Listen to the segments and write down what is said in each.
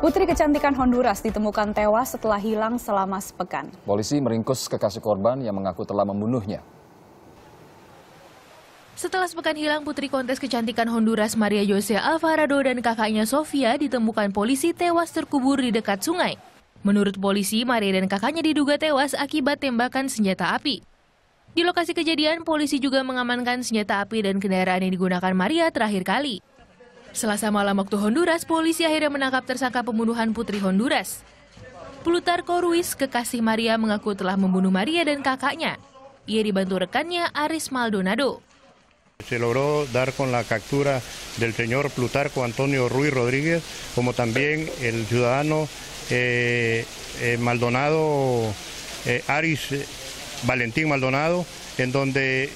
Putri kecantikan Honduras ditemukan tewas setelah hilang selama sepekan. Polisi meringkus kekasih korban yang mengaku telah membunuhnya. Setelah sepekan hilang, putri kontes kecantikan Honduras Maria Jose Alvarado dan kakaknya Sofia ditemukan polisi tewas terkubur di dekat sungai. Menurut polisi, Maria dan kakaknya diduga tewas akibat tembakan senjata api. Di lokasi kejadian, polisi juga mengamankan senjata api dan kendaraan yang digunakan Maria terakhir kali. Selasa malam waktu Honduras, polisi akhirnya menangkap tersangka pembunuhan putri Honduras. Plutarko Ruiz, kekasih Maria, mengaku telah membunuh Maria dan kakaknya. Ia dibantu rekannya Aris Maldonado. Se logró dar con la captura del señor Plutarco Antonio Ruiz Rodríguez, como también el ciudadano eh, eh, Maldonado, eh, Aris eh, Valentín Maldonado, en donde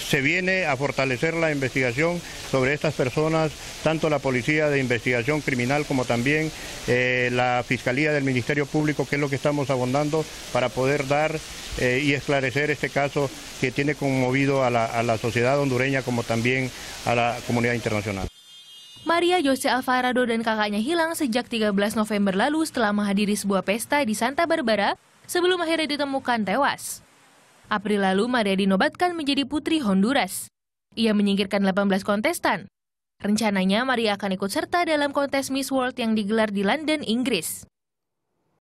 se viene a fortalecer la investigación sobre estas personas, tanto la Policía de Investigación Criminal como también eh, la Fiscalía del Ministerio Público, que es lo que estamos abondando para poder dar eh, y esclarecer este caso que tiene conmovido a la, sociedad hondureña como también a la comunidad internacional. maría Jose Alvarado dan hilang sejak 13 November lalu setelah menghadiri sebuah pesta di Santa Barbara sebelum akhirnya ditemukan tewas. April lalu, Maria dinobatkan menjadi putri Honduras. Ia menyingkirkan 18 kontestan. Rencananya, Maria akan ikut serta dalam kontes Miss World yang digelar di London, Inggris.